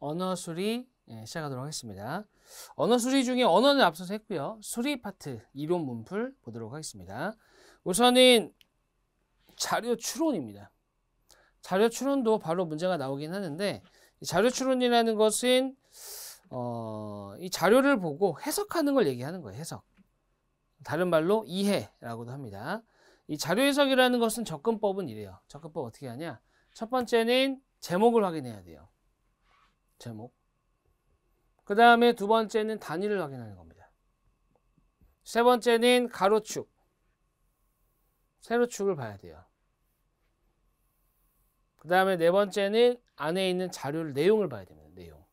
언어 수리 예, 시작하도록 하겠습니다. 언어 수리 중에 언어는 앞서서 했고요. 수리 파트 이론 문풀 보도록 하겠습니다. 우선은 자료 추론입니다. 자료 추론도 바로 문제가 나오긴 하는데 자료 추론이라는 것은 어, 이 자료를 보고 해석하는 걸 얘기하는 거예요. 해석. 다른 말로 이해라고도 합니다. 이 자료 해석이라는 것은 접근법은 이래요. 접근법 어떻게 하냐? 첫 번째는 제목을 확인해야 돼요. 제목. 그 다음에 두 번째는 단위를 확인하는 겁니다. 세 번째는 가로축. 세로축을 봐야 돼요. 그 다음에 네 번째는 안에 있는 자료를 내용을 봐야 됩니다. 내용.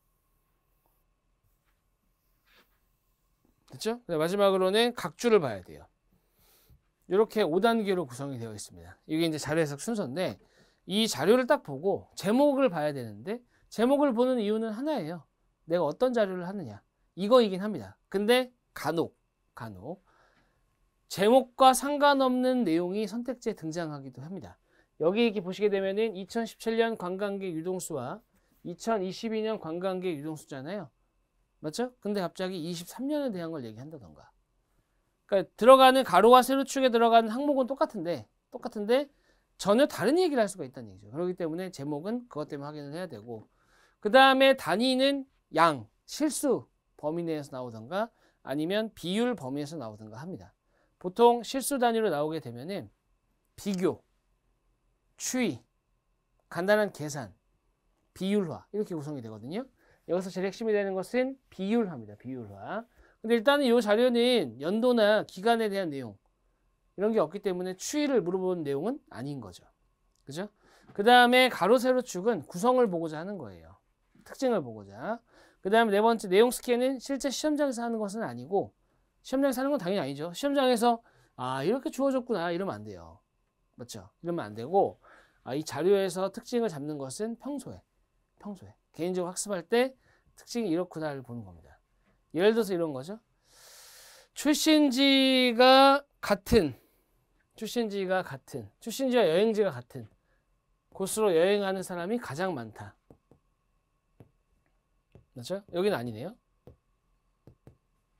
됐죠? 마지막으로는 각주를 봐야 돼요. 이렇게 5단계로 구성이 되어 있습니다. 이게 이제 자료 해석 순서인데 이 자료를 딱 보고 제목을 봐야 되는데 제목을 보는 이유는 하나예요. 내가 어떤 자료를 하느냐. 이거이긴 합니다. 근데 간혹, 간혹 제목과 상관없는 내용이 선택지에 등장하기도 합니다. 여기 이렇게 보시게 되면은 2017년 관광객 유동수와 2022년 관광객 유동수잖아요. 맞죠? 근데 갑자기 23년에 대한 걸 얘기한다던가. 그러니까 들어가는 가로와 세로축에 들어가는 항목은 똑같은데 똑같은데 전혀 다른 얘기를 할 수가 있다는 얘기죠. 그렇기 때문에 제목은 그것 때문에 확인을 해야 되고 그 다음에 단위는 양, 실수 범위 내에서 나오던가 아니면 비율 범위에서 나오던가 합니다. 보통 실수 단위로 나오게 되면은 비교, 추이, 간단한 계산, 비율화 이렇게 구성이 되거든요. 여기서 제일 핵심이 되는 것은 비율화입니다. 비율화. 근데 일단은 이 자료는 연도나 기간에 대한 내용 이런 게 없기 때문에 추이를 물어보는 내용은 아닌 거죠. 그죠? 그 다음에 가로 세로 축은 구성을 보고자 하는 거예요. 특징을 보고자. 그 다음에 네 번째 내용 스캔은 실제 시험장에서 하는 것은 아니고 시험장에서 하는 건 당연히 아니죠. 시험장에서 아 이렇게 주어졌구나 이러면 안 돼요. 맞죠? 이러면 안 되고 아, 이 자료에서 특징을 잡는 것은 평소에 평소에 개인적으로 학습할 때 특징이 이렇구나를 보는 겁니다. 예를 들어서 이런 거죠. 출신지가 같은 출신지가 같은 출신지와 여행지가 같은 곳으로 여행하는 사람이 가장 많다. 맞죠? 여기는 아니네요.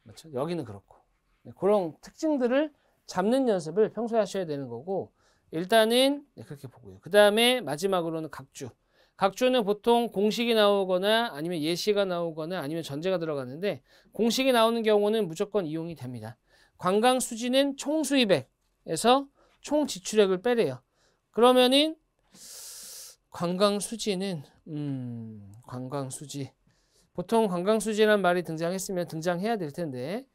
맞죠? 여기는 그렇고. 네, 그런 특징들을 잡는 연습을 평소에 하셔야 되는 거고 일단은 네, 그렇게 보고요. 그 다음에 마지막으로는 각주. 각주는 보통 공식이 나오거나 아니면 예시가 나오거나 아니면 전제가 들어가는데 공식이 나오는 경우는 무조건 이용이 됩니다. 관광 수지는 총 수입액에서 총 지출액을 빼래요. 그러면은 관광 수지는 음, 관광 수지 보통 관광수지란 말이 등장했으면 등장해야 될 텐데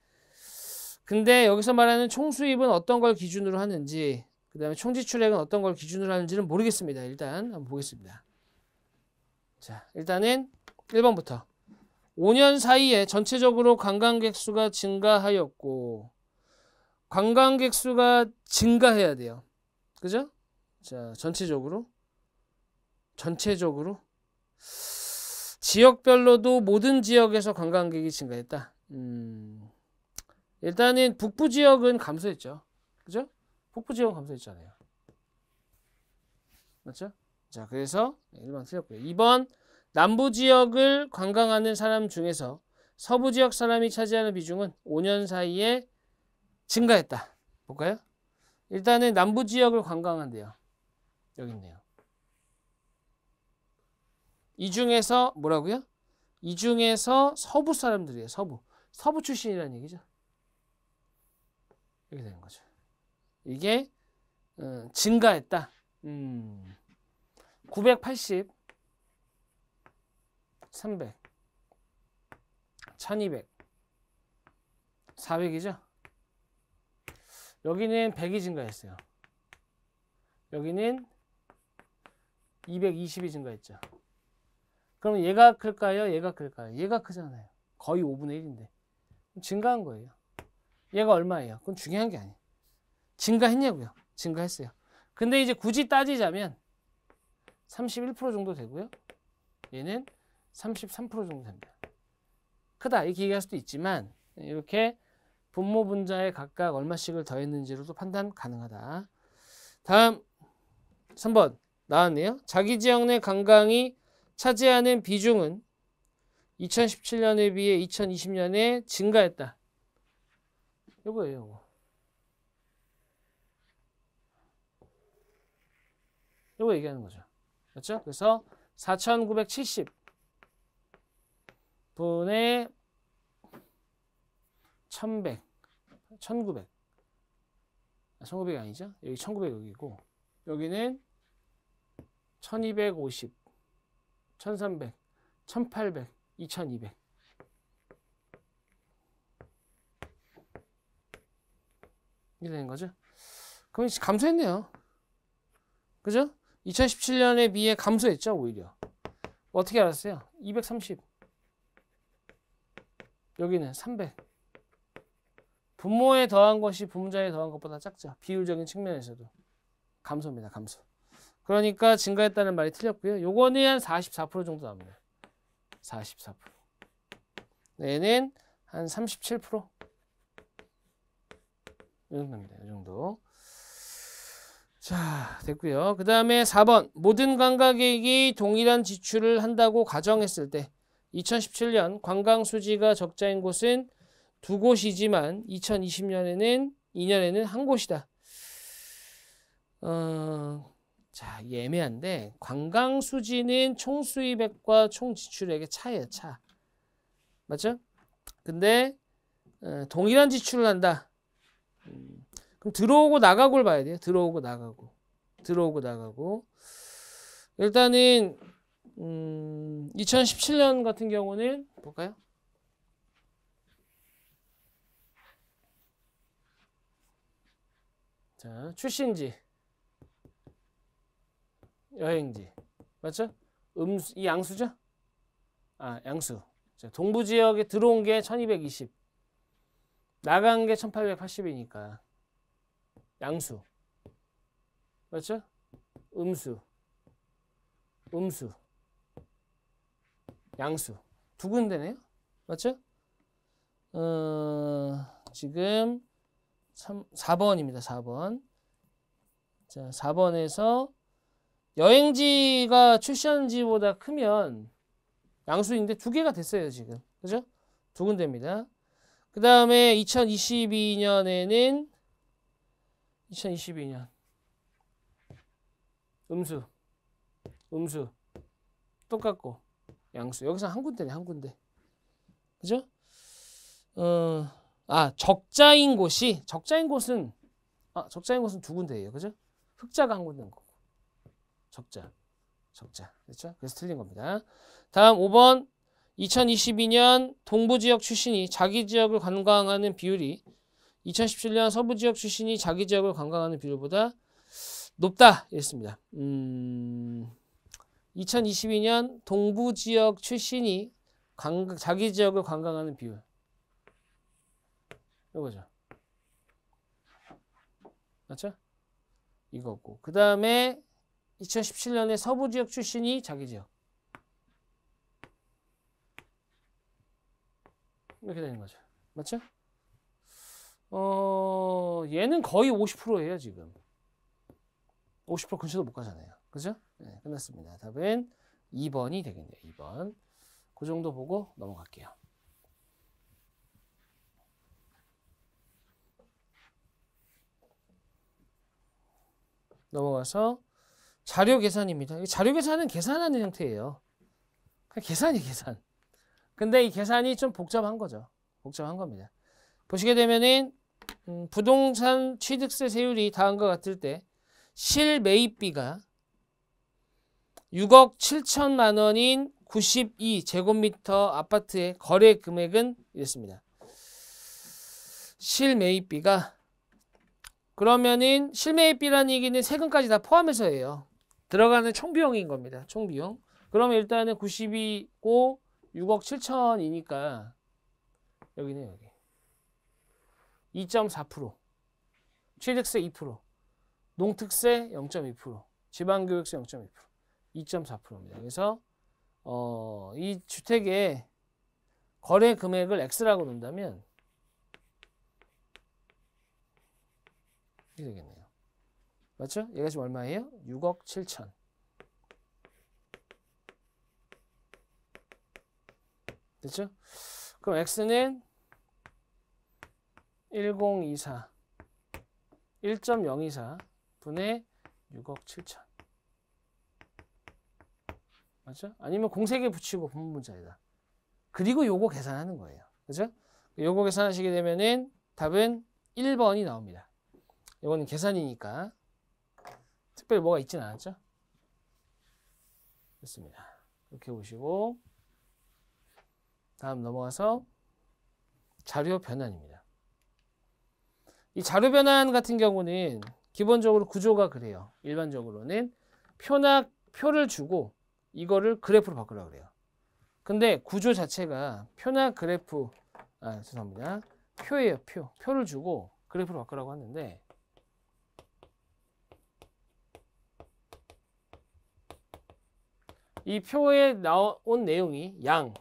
근데 여기서 말하는 총수입은 어떤 걸 기준으로 하는지 그 다음에 총지출액은 어떤 걸 기준으로 하는지는 모르겠습니다. 일단 한번 보겠습니다. 자 일단은 1번부터 5년 사이에 전체적으로 관광객 수가 증가하였고 관광객 수가 증가해야 돼요. 그죠? 자 전체적으로 전체적으로 지역별로도 모든 지역에서 관광객이 증가했다. 음, 일단은 북부 지역은 감소했죠. 그죠? 북부 지역은 감소했잖아요. 맞죠? 자, 그래서 1번 틀렸고요. 2번 남부 지역을 관광하는 사람 중에서 서부 지역 사람이 차지하는 비중은 5년 사이에 증가했다. 볼까요? 일단은 남부 지역을 관광한대요. 여기 있네요. 이 중에서 뭐라고요? 이 중에서 서부 사람들이에요. 서부. 서부 출신이라는 얘기죠. 이렇게 되는 거죠. 이게 어, 증가했다. 음. 980, 300, 1200, 400이죠. 여기는 100이 증가했어요. 여기는 220이 증가했죠. 그럼 얘가 클까요? 얘가 클까요? 얘가 크잖아요. 거의 5분의 1인데. 증가한 거예요. 얘가 얼마예요? 그건 중요한 게 아니에요. 증가했냐고요. 증가했어요. 근데 이제 굳이 따지자면 31% 정도 되고요. 얘는 33% 정도 됩니다. 크다 이렇게 얘기할 수도 있지만 이렇게 분모 분자에 각각 얼마씩을 더했는지로도 판단 가능하다. 다음 3번 나왔네요. 자기 지역 내관광이 차지하는 비중은 2017년에 비해 2020년에 증가했다. 요거예요, 요거 얘기하는 거죠. 그렇죠? 그래서 4,970 분의 1,100, 1,900. 아, 1,900이 아니죠? 여기 1,900 여기고 여기는 1,250 1300, 1800, 2200. 이게 되는 거죠. 그럼 이제 감소했네요. 그죠? 2017년에 비해 감소했죠, 오히려. 어떻게 알았어요? 230. 여기는 300. 부모에 더한 것이 부모자에 더한 것보다 작죠. 비율적인 측면에서도. 감소입니다, 감소. 그러니까 증가했다는 말이 틀렸고요. 요거는 한 44% 정도 나옵니다. 44%. 얘는 한 37%. 이 정도입니다. 이 정도. 자, 됐고요. 그 다음에 4번. 모든 관광객이 동일한 지출을 한다고 가정했을 때 2017년 관광 수지가 적자인 곳은 두 곳이지만 2020년에는 2년에는 한 곳이다. 어, 자, 예매한데 관광 수지는 총 수입액과 총 지출액의 차이에 차. 맞죠? 근데 어, 동일한 지출을 한다. 음, 그럼 들어오고 나가고를 봐야 돼요. 들어오고 나가고. 들어오고 나가고. 일단은 음, 2017년 같은 경우는 볼까요? 자, 출신지. 여행지. 맞죠? 음수, 이 양수죠? 아, 양수. 동부 지역에 들어온 게 1220. 나간 게 1880이니까. 양수. 맞죠? 음수. 음수. 양수. 두 군데네요. 맞죠? 어, 지금 3, 4번입니다. 4번. 자, 4번에서 여행지가 출시한지보다 크면 양수인데 두 개가 됐어요 지금 그죠? 두 군데입니다 그 다음에 2022년에는 2022년 음수 음수 똑같고 양수 여기서 한 군데네 한 군데 그죠? 어, 아 적자인 곳이 적자인 곳은 아 적자인 곳은 두 군데예요 그죠? 흑자가 한 군데인 거 적자. 적자. 그렇죠? 그래서 틀린 겁니다. 다음 5번 2022년 동부 지역 출신이 자기 지역을 관광하는 비율이 2017년 서부 지역 출신이 자기 지역을 관광하는 비율보다 높다 이랬습니다. 음, 2022년 동부 지역 출신이 관광, 자기 지역을 관광하는 비율 이거죠. 맞죠? 이거고 그 다음에 2017년에 서부 지역 출신이 자기 지역. 이렇게 되는 거죠. 맞죠? 어, 얘는 거의 50%예요, 지금. 50% 근처도 못 가잖아요. 그죠? 네, 끝났습니다. 답은 2번이 되겠네요. 2번. 그 정도 보고 넘어갈게요. 넘어가서 자료 계산입니다. 자료 계산은 계산하는 형태예요. 계산이 계산. 근데 이 계산이 좀 복잡한 거죠. 복잡한 겁니다. 보시게 되면은 음, 부동산 취득세 세율이 다음과 같을 때 실매입비가 6억 7천만 원인 92제곱미터 아파트의 거래 금액은 이랬습니다. 실매입비가 그러면은 실매입비라는 얘기는 세금까지 다 포함해서예요. 들어가는 총비용인 겁니다. 총비용. 그러면 일단은 9 0고 6억 7천이니까 여기는 여기 2.4% 취득세 2% 농특세 0.2% 지방교육세 0.2% 2.4%입니다. 그래서 어, 이 주택의 거래 금액을 X라고 놓는다면 이렇게 되겠네요. 맞죠? 얘가 지금 얼마예요? 6억 7천. 됐죠? 그럼 x는 1024 1.024 분의 6억 7천 맞죠? 아니면 공세계 붙이고 분문자이다 그리고 요거 계산하는 거예요 그죠? 요거 계산하시게 되면은 답은 1번이 나옵니다 요거는 계산이니까 특별히 뭐가 있진 않았죠? 됐습니다. 이렇게 보시고 다음 넘어가서 자료 변환입니다. 이 자료 변환 같은 경우는 기본적으로 구조가 그래요. 일반적으로는 표나 표를 주고 이거를 그래프로 바꾸라 그래요. 근데 구조 자체가 표나 그래프 아 죄송합니다. 표예요 표 표를 주고 그래프로 바꾸라고 하는데 이 표에 나온 내용이 양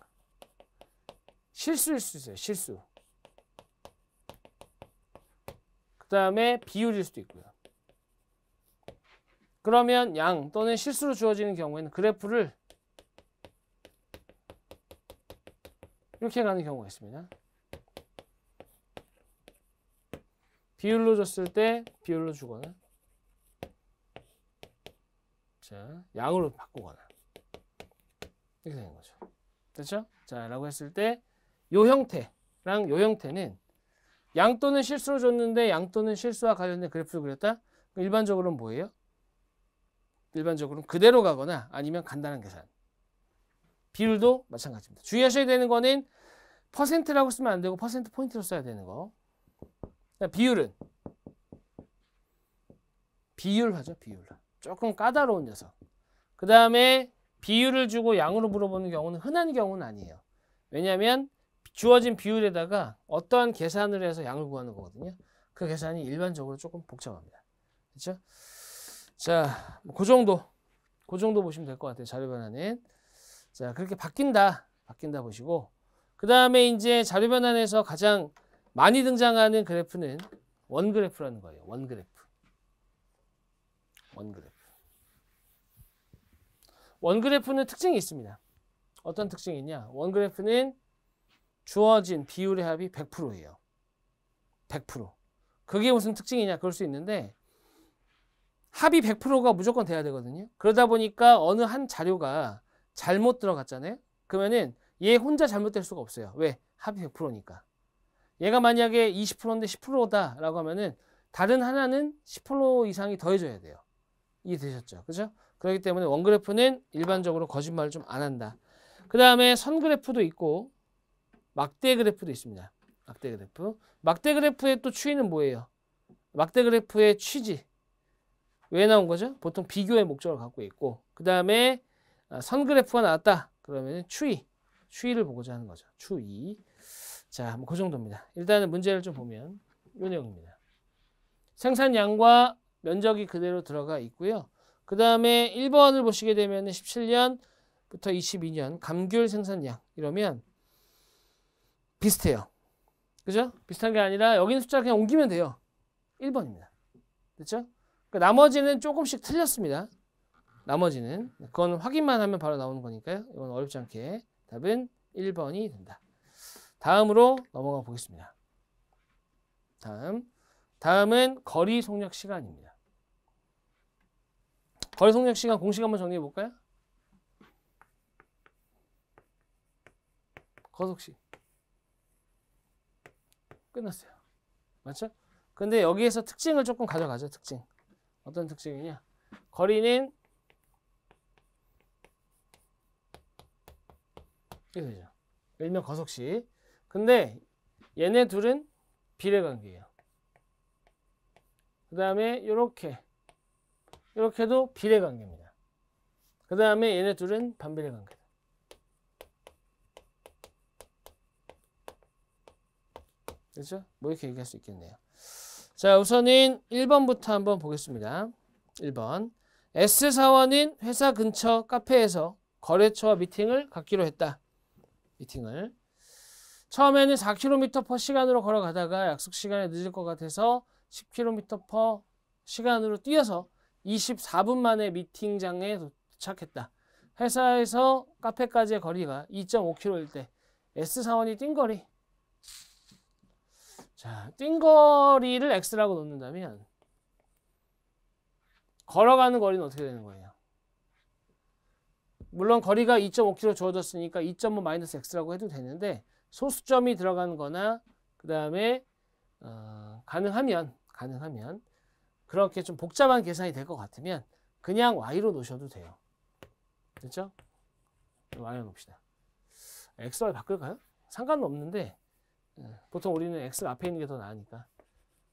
실수일 수 있어요. 실수. 그 다음에 비율일 수도 있고요. 그러면 양 또는 실수로 주어지는 경우에는 그래프를 이렇게 가는 경우가 있습니다. 비율로 줬을 때 비율로 주거나 자 양으로 바꾸거나 이렇게 되는 거죠. 그렇죠? 자, 라고 했을 때 요 형태랑 요 형태는 양 또는 실수로 줬는데 양 또는 실수와 관련된 그래프를 그렸다? 일반적으로는 뭐예요? 일반적으로는 그대로 가거나 아니면 간단한 계산. 비율도 마찬가지입니다. 주의하셔야 되는 거는 퍼센트라고 쓰면 안 되고 퍼센트 포인트로 써야 되는 거. 비율은 비율하죠 비율화. 조금 까다로운 녀석. 그 다음에 비율을 주고 양으로 물어보는 경우는 흔한 경우는 아니에요. 왜냐하면 주어진 비율에다가 어떠한 계산을 해서 양을 구하는 거거든요. 그 계산이 일반적으로 조금 복잡합니다. 그렇죠? 자, 뭐 그 정도, 그 정도 보시면 될 것 같아요. 자료 변환은. 자, 그렇게 바뀐다, 바뀐다 보시고 그 다음에 이제 자료 변환에서 가장 많이 등장하는 그래프는 원 그래프라는 거예요. 원 그래프. 원 그래프. 원그래프는 특징이 있습니다. 어떤 특징이 있냐? 원그래프는 주어진 비율의 합이 100%예요. 100%. 그게 무슨 특징이냐? 그럴 수 있는데 합이 100%가 무조건 돼야 되거든요. 그러다 보니까 어느 한 자료가 잘못 들어갔잖아요. 그러면은 얘 혼자 잘못될 수가 없어요. 왜? 합이 100%니까. 얘가 만약에 20%인데 10%다라고 하면은 다른 하나는 10% 이상이 더해져야 돼요. 이해되셨죠? 그죠? 그렇기 때문에 원그래프는 일반적으로 거짓말을 좀 안 한다. 그 다음에 선그래프도 있고 막대 그래프도 있습니다. 막대 그래프. 막대 그래프의 또 추이는 뭐예요? 막대 그래프의 취지. 왜 나온 거죠? 보통 비교의 목적을 갖고 있고 그 다음에 아, 선그래프가 나왔다. 그러면 추이. 추이를 보고자 하는 거죠. 추이. 자, 뭐그 정도입니다. 일단은 문제를 좀 보면 요 내용입니다. 생산량과 면적이 그대로 들어가 있고요. 그 다음에 1번을 보시게 되면 17년부터 22년 감귤 생산량 이러면 비슷해요. 그죠? 비슷한 게 아니라 여기는 숫자 그냥 옮기면 돼요. 1번입니다. 됐죠? 그 나머지는 조금씩 틀렸습니다. 나머지는 그건 확인만 하면 바로 나오는 거니까요. 이건 어렵지 않게 답은 1번이 된다. 다음으로 넘어가 보겠습니다. 다음 다음은 거리 속력 시간입니다. 거덜 속력 시간 공식 한번 정리해 볼까요? 거속시 끝났어요. 맞죠? 근데 여기에서 특징을 조금 가져가죠. 특징. 어떤 특징이냐? 거리는 이게 되죠. 일명 거속시. 근데 얘네 둘은 비례 관계예요. 그 다음에 이렇게 이렇게도 비례 관계입니다. 그 다음에 얘네 둘은 반비례 관계. 그렇죠? 뭐 이렇게 얘기할 수 있겠네요. 자, 우선은 1번부터 한번 보겠습니다. 1번. S 사원인 회사 근처 카페에서 거래처와 미팅을 갖기로 했다. 미팅을. 처음에는 4km per 시간으로 걸어가다가 약속 시간에 늦을 것 같아서 10km per 시간으로 뛰어서 24분 만에 미팅장에 도착했다. 회사에서 카페까지의 거리가 2.5km일 때 S사원이 뛴 거리. 자, 뛴 거리를 X라고 놓는다면 걸어가는 거리는 어떻게 되는 거예요? 물론 거리가 2.5km 주어졌으니까 2.5 x라고 해도 되는데 소수점이 들어간 거나 그 다음에 어, 가능하면 가능하면 그렇게 좀 복잡한 계산이 될 것 같으면 그냥 y로 놓으셔도 돼요. 됐죠? y로 놓읍시다. x를 바꿀까요? 상관 없는데 예, 보통 우리는 x 앞에 있는 게 더 나으니까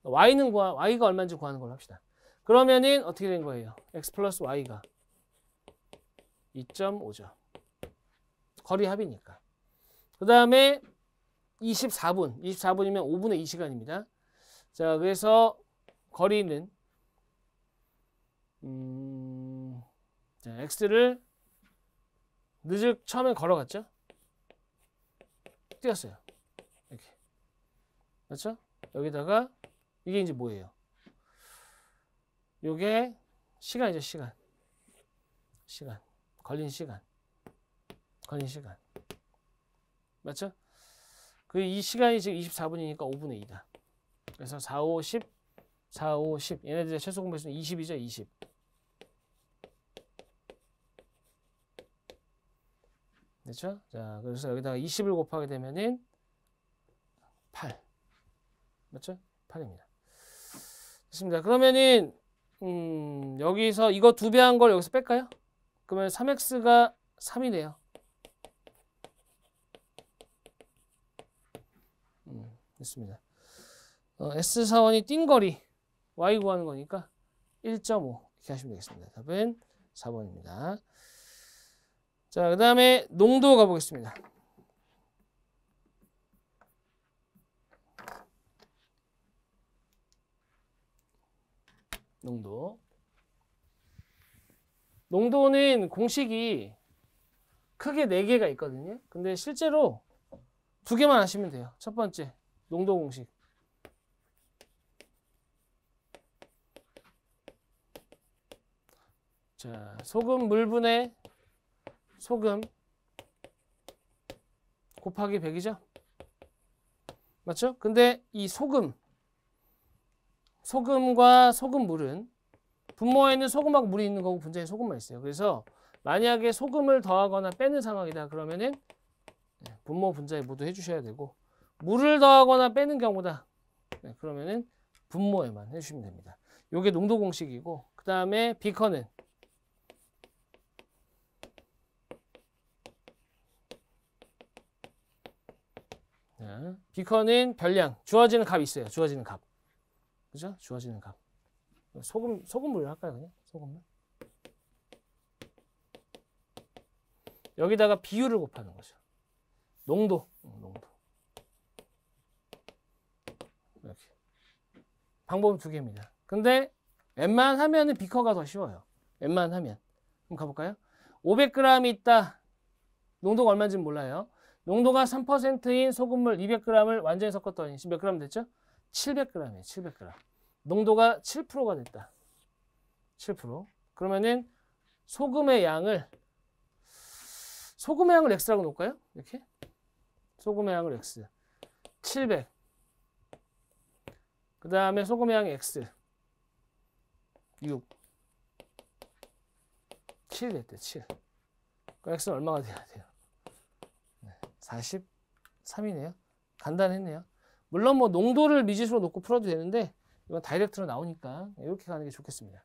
y는 구하, y가 얼마인지 구하는 걸로 합시다. 그러면은 어떻게 된 거예요? x 플러스 y가 2.5죠. 거리 합이니까. 그 다음에 24분, 24분이면 5분의 2시간입니다. 자, 그래서 거리는 음, 자, x를 늦을 처음에 걸어갔죠? 뛰었어요. 이렇게. 그죠 여기다가 이게 이제 뭐예요? 요게 시간이죠, 시간. 시간. 걸린 시간. 걸린 시간. 맞죠? 그 이 시간이 지금 24분이니까 5분의 2다. 그래서 4, 5, 10, 4, 5, 10. 얘네들의 최소 공배수는 20이죠, 20. 됐죠 자, 그래서 여기다가 20을 곱하게 되면은 8. 맞죠? 8입니다. 됐습니다. 그러면은 음, 여기서 이거 두 배 한 걸 여기서 뺄까요? 그러면 3x가 3이네요. 음, 됐습니다. 어, S 사원이 띵 거리 y 구하는 거니까 1.5 이렇게 하시면 되겠습니다. 답은 4번입니다. 자, 그 다음에 농도 가보겠습니다. 농도. 농도는 공식이 크게 4개가 있거든요. 근데 실제로 두 개만 하시면 돼요. 첫 번째, 농도 공식. 자, 소금 물분의 소금 곱하기 100이죠? 맞죠? 근데 이 소금 소금과 소금물은 분모에 있는 소금하고 물이 있는 거고 분자에 소금만 있어요. 그래서 만약에 소금을 더하거나 빼는 상황이다 그러면은 네, 분모 분자에 모두 해주셔야 되고 물을 더하거나 빼는 경우다 네, 그러면은 분모에만 해주시면 됩니다. 요게 농도 공식이고 그 다음에 비커는 비커는 별량. 주어지는 값 있어요. 주어지는 값. 그죠? 주어지는 값. 소금, 소금물로 할까요? 그냥? 소금물. 여기다가 비율을 곱하는 거죠. 농도. 어, 농도. 이렇게. 방법은 두 개입니다. 근데 웬만하면 은 비커가 더 쉬워요. 웬만하면. 한번 가볼까요? 500g 있다. 농도가 얼마인지 는 몰라요. 농도가 3%인 소금물 200g을 완전히 섞었더니 몇 g 됐죠? 700g이에요. 700g. 농도가 7%가 됐다. 7%. 그러면은 소금의 양을 소금의 양을 x라고 놓을까요? 이렇게 소금의 양을 x 700. 그 다음에 소금의 양이 x 6 7 됐대 7. 그 x는 얼마가 돼야 돼요? 43이네요. 간단했네요. 물론 뭐 농도를 미지수로 놓고 풀어도 되는데 이건 다이렉트로 나오니까 이렇게 가는 게 좋겠습니다.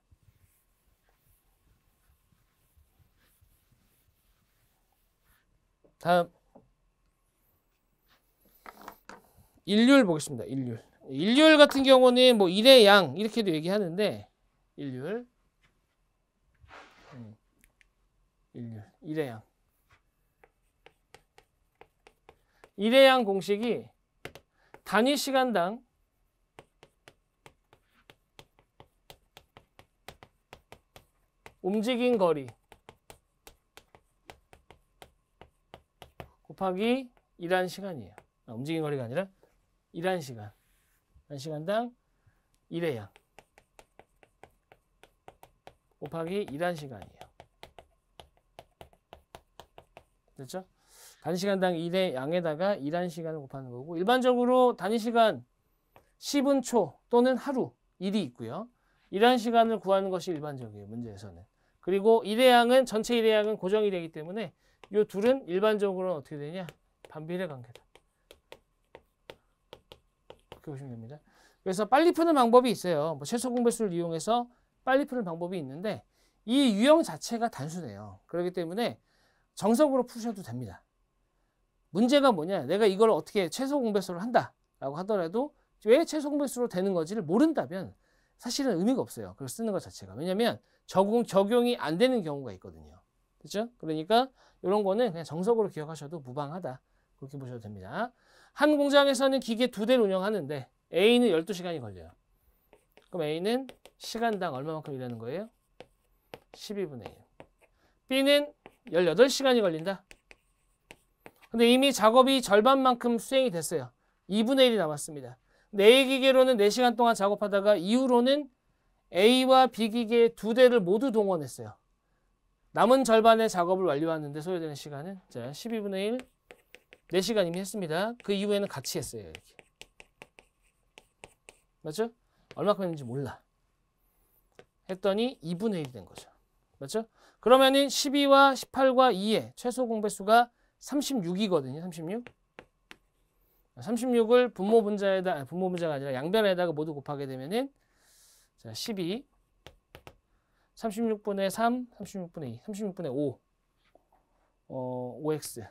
다음 일률 보겠습니다. 일률. 일률 같은 경우는 뭐 일의 양 이렇게도 얘기하는데 일률. 음. 일률. 일의 양. 일회양 공식이 단위 시간당 움직인 거리 곱하기 일한 시간이에요. 아, 움직인 거리가 아니라 일한 시간. 한 시간당 일의 양 곱하기 일한 시간이에요. 됐죠? 단시간당 1의 양에다가 1한 시간을 곱하는 거고 일반적으로 단시간 10은 초 또는 하루 1이 있고요. 1한 시간을 구하는 것이 일반적이에요. 문제에서는. 그리고 1의 양은 전체 1의 양은 고정이 되기 때문에 이 둘은 일반적으로 어떻게 되냐? 반비례 관계다. 그렇게 보시면 됩니다. 그래서 빨리 푸는 방법이 있어요. 뭐 최소 공배수를 이용해서 빨리 푸는 방법이 있는데 이 유형 자체가 단순해요. 그렇기 때문에 정석으로 푸셔도 됩니다. 문제가 뭐냐 내가 이걸 어떻게 최소 공배수로 한다라고 하더라도 왜 최소 공배수로 되는 건지를 모른다면 사실은 의미가 없어요 그걸 쓰는 것 자체가 왜냐면 적용 적용이 안 되는 경우가 있거든요 그렇죠 그러니까 이런 거는 그냥 정석으로 기억하셔도 무방하다 그렇게 보셔도 됩니다 한 공장에서는 기계 두 대를 운영하는데 A는 12시간이 걸려요 그럼 A는 시간당 얼마만큼 일하는 거예요? 12분의 1 B는 18시간이 걸린다 근데 이미 작업이 절반만큼 수행이 됐어요. 2분의 1이 남았습니다. 내 기계로는 4시간 동안 작업하다가 이후로는 A와 B 기계 두 대를 모두 동원했어요. 남은 절반의 작업을 완료하는데 소요되는 시간은 자 12분의 1, 4시간 이미 했습니다. 그 이후에는 같이 했어요. 이렇게. 맞죠? 얼마큼 했는지 몰라. 했더니 2분의 1이 된 거죠. 맞죠? 그러면은 12와 1 8과 2의 최소 공배수가 36이거든요. 36. 36을 분모 분자에다 아니, 분모 분자가 아니라 양변에다가 모두 곱하게 되면은 자, 12 36분의 3, 36분의 2, 36분의 5 어, 5x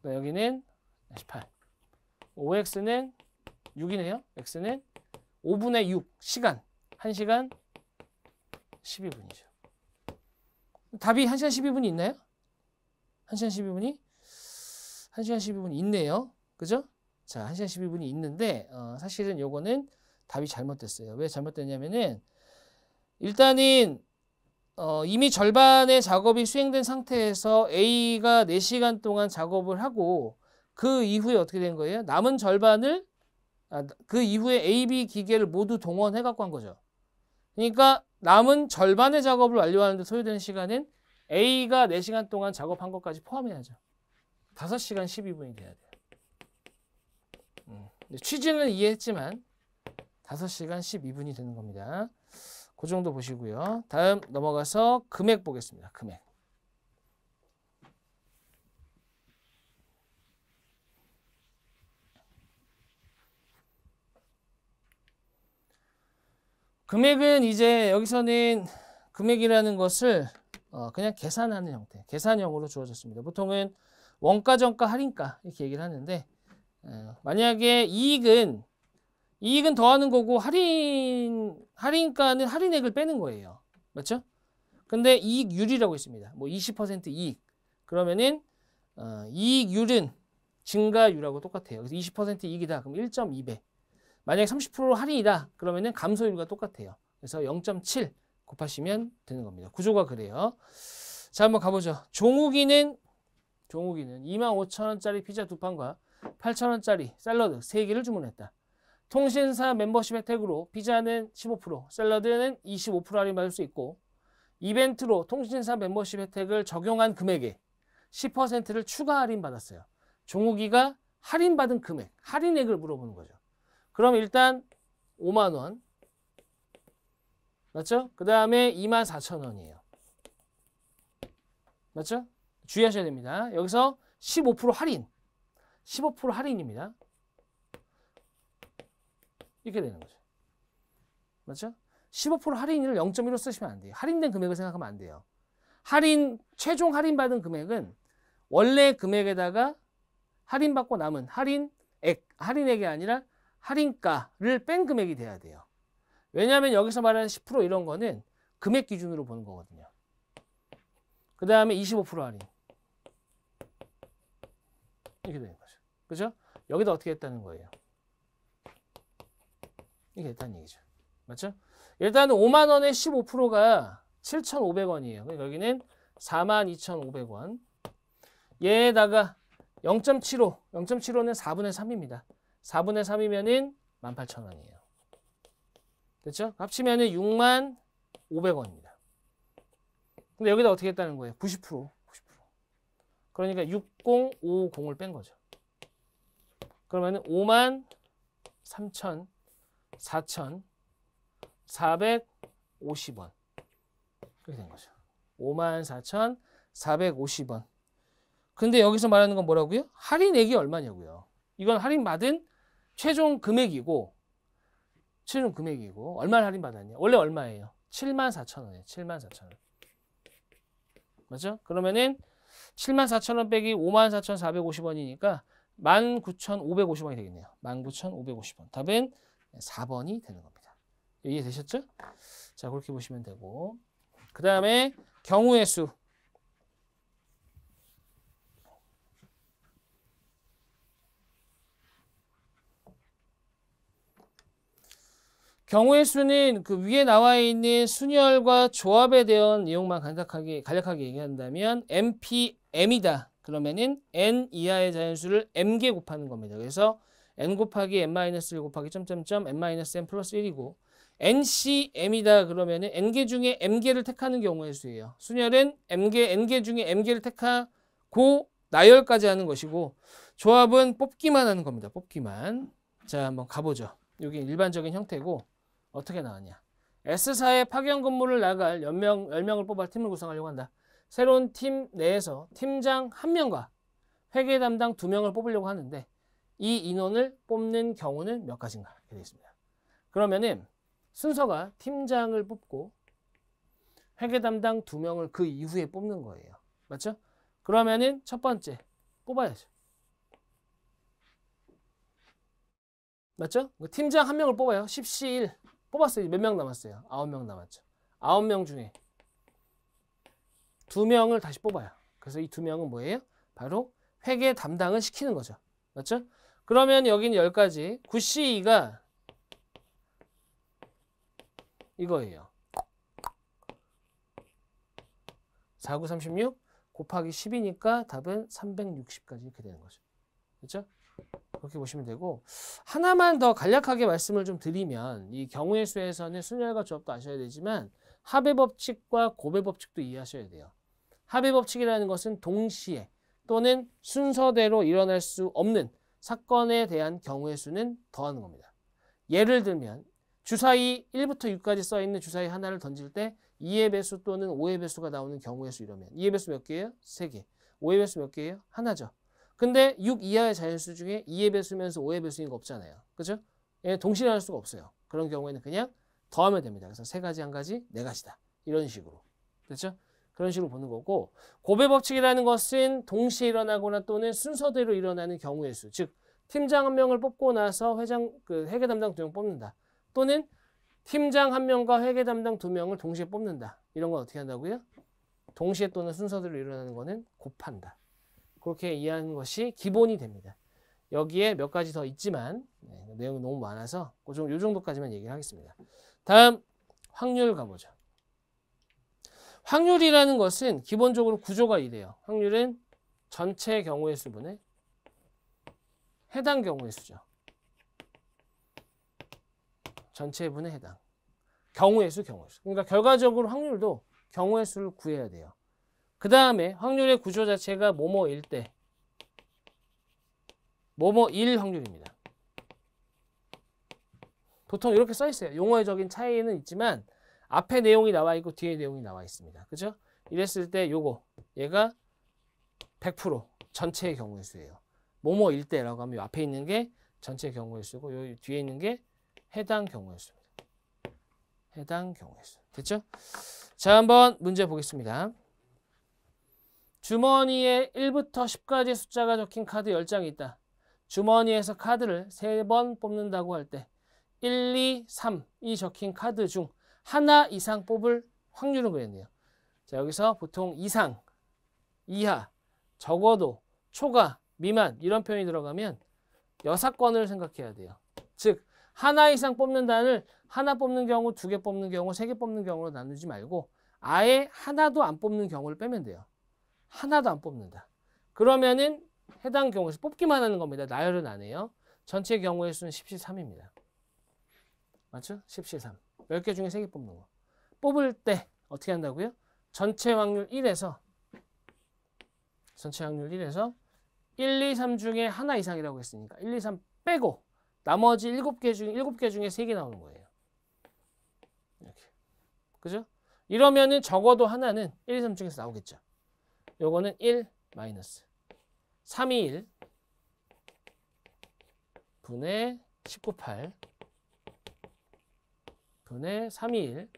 그러니까 여기는 18 5x는 6이네요. x는 5분의 6 시간 1시간 12분이죠. 답이 1시간 12분이 있나요? 1시간 12분이 1시간 12분이 있네요. 그죠? 자, 1시간 12분이 있는데 어, 사실은 요거는 답이 잘못됐어요. 왜 잘못됐냐면은 일단은 어, 이미 절반의 작업이 수행된 상태에서 A가 4시간 동안 작업을 하고 그 이후에 어떻게 된 거예요? 남은 절반을 아, 그 이후에 A, B 기계를 모두 동원해 갖고 한 거죠. 그러니까 남은 절반의 작업을 완료하는데 소요되는 시간은 A가 4시간 동안 작업한 것까지 포함해야죠. 5시간 12분이 돼야 돼요. 음. 취지는 이해했지만 5시간 12분이 되는 겁니다. 그 정도 보시고요. 다음 넘어가서 금액 보겠습니다. 금액. 금액은 이제 여기서는 금액이라는 것을 어, 그냥 계산하는 형태, 계산형으로 주어졌습니다. 보통은 원가, 정가, 할인가 이렇게 얘기를 하는데 어, 만약에 이익은 이익은 더하는 거고 할인 할인가는 할인액을 빼는 거예요. 맞죠? 근데 이익률이라고 있습니다. 뭐 20% 이익 그러면은 어, 이익률은 증가율하고 똑같아요. 그래서 20% 이익이다. 그럼 1.2배. 만약에 30% 할인이다. 그러면은 감소율과 똑같아요. 그래서 0.7 곱하시면 되는 겁니다. 구조가 그래요. 자, 한번 가보죠. 종욱이는 종욱이는 25,000원짜리 피자 두 판과 8,000원짜리 샐러드 3개를 주문했다. 통신사 멤버십 혜택으로 피자는 15%, 샐러드는 25% 할인 받을 수 있고 이벤트로 통신사 멤버십 혜택을 적용한 금액에 10%를 추가 할인 받았어요. 종욱이가 할인받은 금액, 할인액을 물어보는 거죠. 그럼 일단 5만 원, 맞죠? 그 다음에 24,000원이에요. 맞죠? 주의하셔야 됩니다. 여기서 15% 할인. 15% 할인입니다. 이렇게 되는 거죠. 맞죠? 15% 할인을 0.1로 쓰시면 안 돼요. 할인된 금액을 생각하면 안 돼요. 할인, 최종 할인받은 금액은 원래 금액에다가 할인받고 남은 할인액, 할인액이 아니라 할인가를 뺀 금액이 돼야 돼요. 왜냐하면 여기서 말하는 10% 이런 거는 금액 기준으로 보는 거거든요. 그 다음에 25% 할인. 이렇게 되는 거죠. 그죠? 여기다 어떻게 했다는 거예요? 이게 했다는 얘기죠. 맞죠? 일단 5만 원에 15%가 7,500원이에요. 그러니까 여기는 42,500원. 얘에다가 0.75, 0.75는 4분의 3입니다. 4분의 3이면은 18,000원이에요. 그렇죠? 합치면 6만 500원입니다. 근데 여기다 어떻게 했다는 거예요? 90%, 90%. 그러니까 6050을 뺀 거죠. 그러면 5만 3천 4천 450원 이렇게 된 거죠. 5만 4천 450원. 근데 여기서 말하는 건 뭐라고요? 할인액이 얼마냐고요. 이건 할인받은 최종 금액이고 7은 금액이고 얼마를 할인받았냐? 원래 얼마예요? 7만 4천 원이에요. 7만 4천 원. 맞죠? 그러면은 7만 4천 원 빼기 5만 4천 450원이니까 19,550원이 되겠네요. 19,550원. 답은 4번이 되는 겁니다. 이해되셨죠? 자, 그렇게 보시면 되고. 그 다음에 경우의 수. 경우의 수는 그 위에 나와 있는 순열과 조합에 대한 내용만 간략하게, 간략하게 얘기한다면 npm이다. 그러면은 n 이하의 자연수를 m개 곱하는 겁니다. 그래서 n 곱하기 n-1 곱하기 점점점 n-n 플러스 1이고 ncm이다 그러면은 n개 중에 m개를 택하는 경우의 수예요. 순열은 m개, n개 중에 m개를 택하고 나열까지 하는 것이고 조합은 뽑기만 하는 겁니다. 뽑기만. 자, 한번 가보죠. 여기 일반적인 형태고 어떻게 나왔냐. S사에 파견 근무를 나갈 1명 10명을 뽑아 팀을 구성하려고 한다. 새로운 팀 내에서 팀장 1명과 회계 담당 2명을 뽑으려고 하는데 이 인원을 뽑는 경우는 몇 가지인가 이렇게 되어 있습니다. 그러면은 순서가 팀장을 뽑고 회계 담당 2명을 그 이후에 뽑는 거예요. 맞죠? 그러면은 첫 번째 뽑아야죠. 맞죠? 그 팀장 한 명을 뽑아요. 10시 1. 뽑았어요. 몇 명 남았어요? 아홉 명 남았죠. 아홉 명 중에 두 명을 다시 뽑아요. 그래서 이 두 명은 뭐예요? 바로 회계 담당을 시키는 거죠. 맞죠? 그러면 여기는 열가지 구씨가 이거예요. 4936 곱하기 10이니까 답은 360까지 이렇게 되는 거죠. 그렇죠? 그렇게 보시면 되고 하나만 더 간략하게 말씀을 좀 드리면 이 경우의 수에서는 순열과 조합도 아셔야 되지만 합의 법칙과 고배 법칙도 이해하셔야 돼요. 합의 법칙이라는 것은 동시에 또는 순서대로 일어날 수 없는 사건에 대한 경우의 수는 더하는 겁니다. 예를 들면 주사위 1부터 6까지 써 있는 주사위 하나를 던질 때 2의 배수 또는 5의 배수가 나오는 경우의 수 이러면 2의 배수 몇 개예요? 3개. 5의 배수 몇 개예요? 하나죠. 근데 6 이하의 자연수 중에 2의 배수면서 5의 배수인 거 없잖아요. 그죠? 예, 동시에 할 수가 없어요. 그런 경우에는 그냥 더하면 됩니다. 그래서 세 가지, 한 가지, 네 가지다. 이런 식으로. 그렇죠? 그런 식으로 보는 거고 고배 법칙이라는 것은 동시에 일어나거나 또는 순서대로 일어나는 경우의 수. 즉 팀장 한 명을 뽑고 나서 회장 그 회계 담당 두 명 뽑는다. 또는 팀장 한 명과 회계 담당 두 명을 동시에 뽑는다. 이런 건 어떻게 한다고요? 동시에 또는 순서대로 일어나는 거는 곱한다. 그렇게 이해하는 것이 기본이 됩니다. 여기에 몇 가지 더 있지만 네, 내용이 너무 많아서 그 요 정도까지만 얘기를 하겠습니다. 다음 확률 가보죠. 확률이라는 것은 기본적으로 구조가 이래요. 확률은 전체 경우의 수분에 해당 경우의 수죠. 전체 분에 해당. 경우의 수, 경우의 수. 그러니까 결과적으로 확률도 경우의 수를 구해야 돼요. 그 다음에 확률의 구조 자체가 뭐뭐일 때 뭐뭐일 확률입니다. 보통 이렇게 써 있어요. 용어적인 차이는 있지만 앞에 내용이 나와 있고 뒤에 내용이 나와 있습니다. 그죠? 이랬을 때 요거 얘가 100% 전체의 경우의 수예요. 뭐뭐일 때라고 하면 앞에 있는 게 전체 경우의 수고 요 뒤에 있는 게 해당 경우의 수입니다. 해당 경우의 수. 됐죠? 자, 한번 문제 보겠습니다. 주머니에 1부터 10까지 숫자가 적힌 카드 10장이 있다. 주머니에서 카드를 3번 뽑는다고 할 때 1, 2, 3이 적힌 카드 중 하나 이상 뽑을 확률은그랬네요자 여기서 보통 이상, 이하, 적어도, 초과, 미만 이런 표현이 들어가면 여사건을 생각해야 돼요. 즉 하나 이상 뽑는 단을 하나 뽑는 경우, 두 개 뽑는 경우, 세 개 뽑는 경우로 나누지 말고 아예 하나도 안 뽑는 경우를 빼면 돼요. 하나도 안 뽑는다. 그러면은 해당 경우에서 뽑기만 하는 겁니다. 나열은 안 해요. 전체 경우의 수는 1 7시 3입니다. 맞죠? 1 7시 3. 10개 중에 3개 뽑는 거. 뽑을 때 어떻게 한다고요? 전체 확률 1에서 전체 확률 1에서 1, 2, 3 중에 하나 이상이라고 했으니까 1, 2, 3 빼고 나머지 7개 중 7개 중에 3개 나오는 거예요. 이렇게. 그죠? 이러면은 적어도 하나는 1, 2, 3 중에서 나오겠죠. 요거는 1 마이너스 3이 1 분의 19, 8 분의 3 2, 1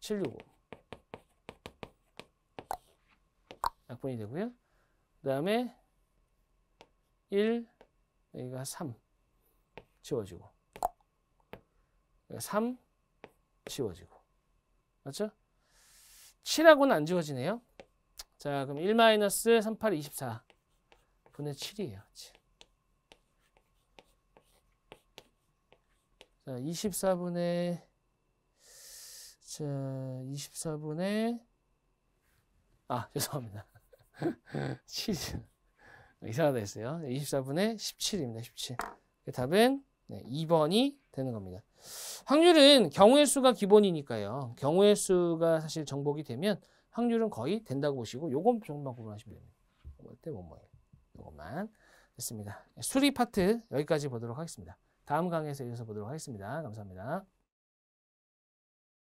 7, 6, 5 약분이 되고요. 그 다음에 1 여기가 3 지워지고 3 지워지고 맞죠? 7하고는 안 지워지네요. 자, 그럼 1 3, 8, 24 분의 7이에요. 자, 24분의 자, 24분의 아, 죄송합니다. 7 이상하다 했어요. 24분의 17입니다. 17. 답은 네, 2번이 되는 겁니다. 확률은 경우의 수가 기본이니까요. 경우의 수가 사실 정복이 되면 확률은 거의 된다고 보시고 요건 조금만 구분하시면 됩니다. 요때뭐예요 뭐, 요것만 됐습니다. 수리 파트 여기까지 보도록 하겠습니다. 다음 강의에서 이어서 보도록 하겠습니다. 감사합니다.